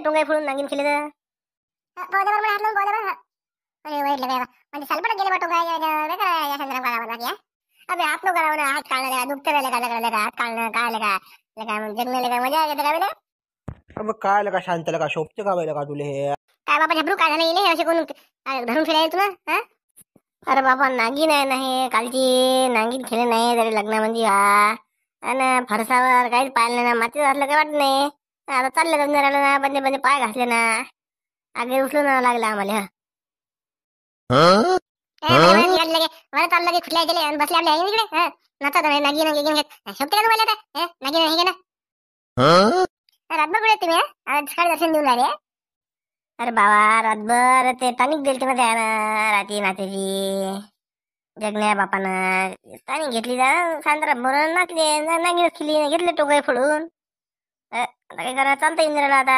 ते टोंगाई फोडून नांगीन केले तर बोला बरं हात लावून बोला बरं अरे वाईट लगा म्हणजे सलपट गेले बा टोंगाई या संग्राम काढावा लागला अबे हात नको करावं हात काढणार का दुखते राहिले का लगा हात काढणं काय लगा लगा जगणं लगा मजा येते का बेटा अब काय लगा शांत लगा शोभते का लगा तुले काय बाबा झबरू काय झालं इले असे कोण धरून फिरायला तुला अरे बाबा नागिन आहे नाही कालची नांगीन खेळ नाही तरी लग्न म्हणजे हा फरसावर काहीच पाहिलं नाही मातीत असलं काय वाटत नाही आता चाललं ना बंदे बंदे पाय घासले ना आगे उचलून आणावं लागलं आम्हाला चाललं की खुटल्या गेले बसले अरे बाबा रातभर ते टॉनिक गेले मध्ये ना राती नातेची जगण्या बापानं पाणी घेतली जा सांद्रा बरोबर नाचले नागिनच घेतले फोडून आता काय करा चालतं इंद्रला आता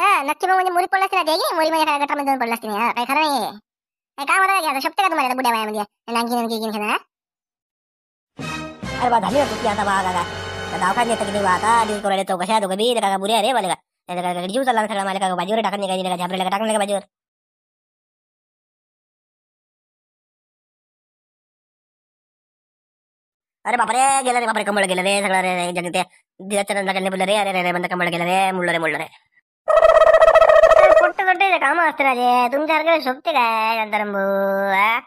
हा नक्की मग म्हणजे मुली पडला असते ना मुली माझ्या गटामध्ये जाऊन काय खरं नाही काय काय का तुम्हाला बुड्या वयामध्ये अरे बा झाली होती आता बा काका येतं बा आता दोघं काका मला का जीव चालला सगळा मला का बाजीवर टाकत नाही का टाकून अरे बापरे गेलं रे बापरे कमळ गेलं रे सगळं रे रे जग ते बोल रे अरे रे रे बंद कमळ गेलं रे मुळ रे मुळ रे कुठं कुठे काम असतं राजे तुमच्यासारखं शोभते काय गंधाराम भाऊ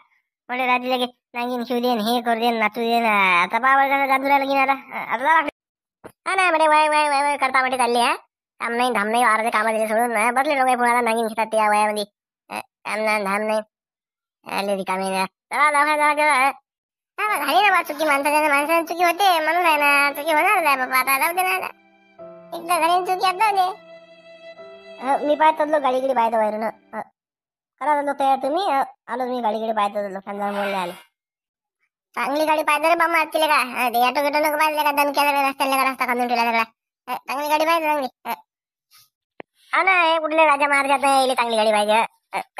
म्हणजे राजी लगे नागिन शिव देन हे करू देन नाचू देन आता पावर गाजू राहिला की आता हा नाही म्हणजे वय वय वय वय करता म्हणजे चालली काम नाही धाम नाही अर्धे कामं दिले सोडून बसले लोक पुण्याला नागिन घेतात त्या वयामध्ये काम नाही धाम नाही आले रिकामे चला दवा दवा हा मग झाली ना बा चुकी माणसाच्या माणसाने चुकी होते म्हणून आहे ना चुकी होणार नाही बाबा आता जाऊ दे ना आता. एकदा झाली चुकी आता दे हो, मी पाहत होतो गाडी गिडी पाहतो बाहेरून हो. करा चाललो तयार तुम्ही हो. आलो मी गाडी गिडी पाहत होतो खानदार मोडले आलो चांगली गाडी पाहिजे रे बाबा तिला का हा, ते ऑटो गिटो नको पाहिजे का दणक्याला रस्त्याला रस्ता खांदून ठेवला सगळा हा, चांगली गाडी पाहिजे चांगली हा. हा ना हे कुठले राजा महाराजात नाही इले चांगली गाडी पाहिजे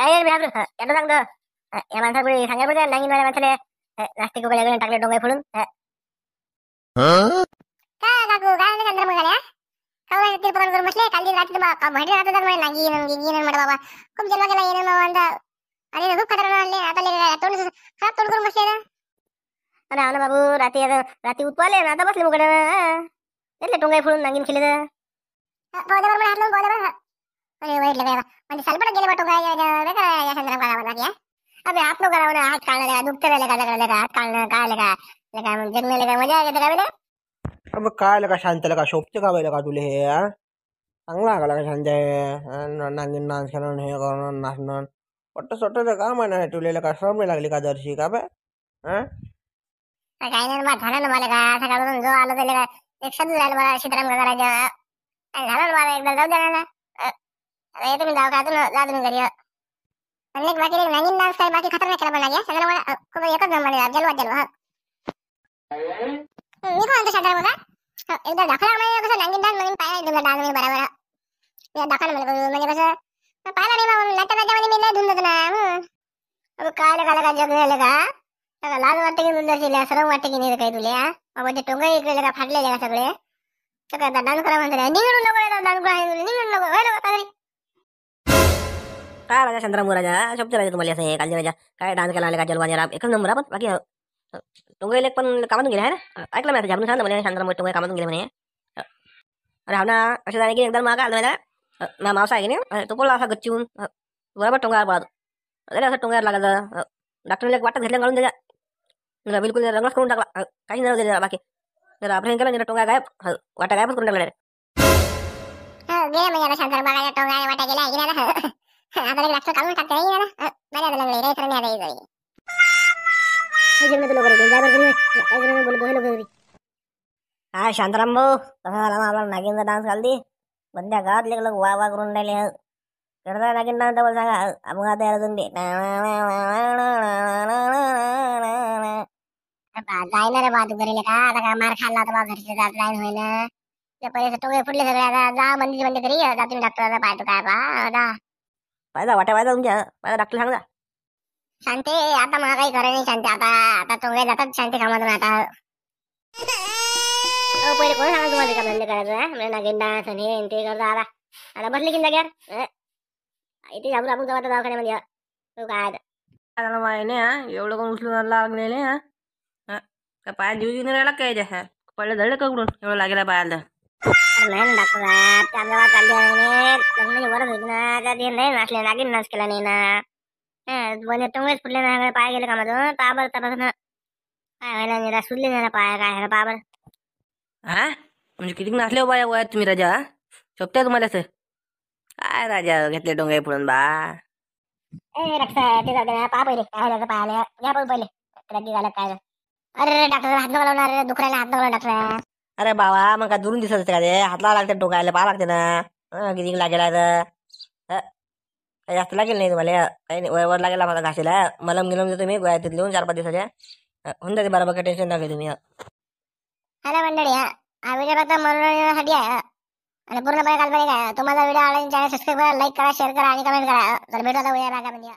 काय रे बिहार? हा, याला सांगतो हा, या माणसाकडे सांगायला पाहिजे नवीन वाल्या माणसाला जास्त गोगल्या करून टाकले डोंगर फोडून काकू काय म्हणते चंद्र मग आल्या कावला येतील पकड करून म्हटले काल रात्री बाबा म्हटले रात्र तर म्हणे नागी येणं गिंगी येणं म्हणे बाबा खूप जन्म केला येणं मग आता आणि खूप खतरा आणले आता तोंड खराब तोंड करून बसले ना अरे हा ना बाबू रात्री आता रात्री उतवाले ना आता बसले मुकड घेतले डोंगाई फोडून नांगीन खेळले तर हात लावून अरे वाईट लगा म्हणजे सलपट गेले बा टोंगा या चंद्राम काळावर लागल्या अबे आप लोग कराओ ना हाथ काढला लगा दुखते लगा लगा लगा हात काढला काय लगा लगा जगने लगा मजा येते का अब काय लगा शांत लगा शोभते का तुले हे चांगला का लगा शांत आहे नांगीन डान्स हे करणं नाचणं पट्ट सोटं जगा म्हणा तुले लगा श्रम लागली का दर्शी का बे वाले का सकाळपासून जो आलो का ನನಗೆ ಬಾಕಿ ನಂಗಿನ ನಾಲ್ಕು ಸಾರಿ पाया ಖತರ್ನಾಕ್ ಕೆಲ में ಸದನ ಒಳ ಯಾಕೋ ಜಮ್ ಮಾಡಿದ ಜಲ್ವ ಜಲ್ವ ನೀಕೋ ಅಂತ ಸದನ ಒಳ ಇದು ದಖಲ ಮನೆ ಕಸ ನಂಗಿನ ಮನೆ ಪಾಯ ಇದ್ದಿಲ್ಲ ಡಾಗ ಮನೆ ಬರಬರ ಇದು ದಖಲ ಮನೆ ಮನೆ ಕಸ ಪಾಯ ಮನೆ ಮನೆ ಲಟ್ಟ ಗಜ್ಜ ಮನೆ ಮೇಲೆ ದುಂದದನ ಅದು ಕಾಲ ಕಾಲ ಗಜ್ಜ ಗಲಗ ಲಾಗ ವಾಟಿಗೆ ದುಂದರ್ಸಿಲ್ಲ ಸರವ लगा ನೀರು ಕೈದುಲಿಯ ಅವತ್ತೆ ಟೊಂಗ ಇಕ್ಕಲಗ ಫಡ್ಲೆ ಜಗ ಸಗಳೆ ಸಗ ದಡ್ಡನ ಕರ ಬಂದ್ರೆ ನೀನು ಲಗೋಳೆ ದಡ್ಡನ ಕರ ನೀನು ಲಗೋಳೆ तगड़ी kaya raja sentra muraja, sop jalan itu malah sih kalau jalan aja, kaya dance kalau lagi jalan aja, ekam nomor apa? Lagi tunggu elek pun kamu tunggu lah, kaya kalau masih jam tuh sana malah mau tunggu kamu tunggu lah eh? nih. Eh, ada apa? Masih tanya gini, ekdal mau kalau mana? Nah eh, mau saya gini, tuh pola saya gacun, tuh apa tunggu apa? Ada apa tunggu apa lagi? Dokter elek batang hilang kalau tidak, nggak bilang kalau nggak kurang dalam, kaya nggak ada apa lagi? Nggak apa yang kalau nggak tunggu apa? Batang apa kurang dalam? Gila banyak orang sentra mau kalau tunggu apa? Batang hilang gini lah. ಅದರಲ್ಲಿ ಅಷ್ಟು बोल बोल बोल हा भाऊ कसा dance बंद्या लोक वा वा करून राहिले डबल सांगा अपघात आहे अजून बी रे बाजू घरी का आता काय मार खाल्ला तर बा घरचे जात लाईन ते पैसे फुटले सगळे आता जा म्हणजे म्हणजे जा डॉक्टरला पाहतो काय पा पाहिजा वाट पाहिजा तुमच्या पाहिजा डॉक्टर सांगा शांते आता मला काही खरं नाही शांते आता आता तो जातात शांते कामातून आता पहिले कोण सांगा तुम्हाला काम धंदे करायचं ना गेंडा हे ते करता आता आता बसले की इथे आपण जाऊ दवाखान्यामध्ये काय आता. एवढं कोण लागलेले हा काय जे पडलं धडलं ककडून एवढं लागेला पायाला नाही डॉक्टर साहेब त्या गावात चालली बरं होईल ना त्या दिन नाही नाचले नागिन नाच केला नाही ना बोलले टोंगच फुटले ना पाय गेले कामातून पाबर तपास ना काय व्हायला नाही सुटले नाही पाय काय ह्याला पाबर हा म्हणजे किती नाचले हो बाया वयात तुम्ही राजा शोभत्या तुम्हाला सर काय राजा घेतले डोंगे फुडून बा ए रक्षा ते जाऊ दे ना पा पहिले काय या पण पहिले रद्दी झालं काय अरे डॉक्टर हात लावणार दुखरायला हात नका डॉक्टर अरे बाबा मग का दुरून दिसत असते का ते हातला लागते टोकायला पाहा लागते ना हं, किती लागेल आहे तर हं, काही जास्त लागेल नाही तुम्हाला काही नाही वर- वर लागेल माझा घाशीला मलम गिलम देतो मी गोळ्या लिहून चार पाच दिवसाच्या हं, होऊन जाते बरोबर काही टेन्शन नका घेऊ तुम्ही हॅलो मंडळी हा हा व्हिडिओ फक्त मनोरंजनासाठी आहे आणि पूर्णपणे काल्पनिक आहे तुम्हाला व्हिडिओ आवडला चॅनल सबस्क्राईब करा लाईक करा शेअर करा आणि कमेंट करा हा. तर भेटू आता उद्या भागामध्ये हा.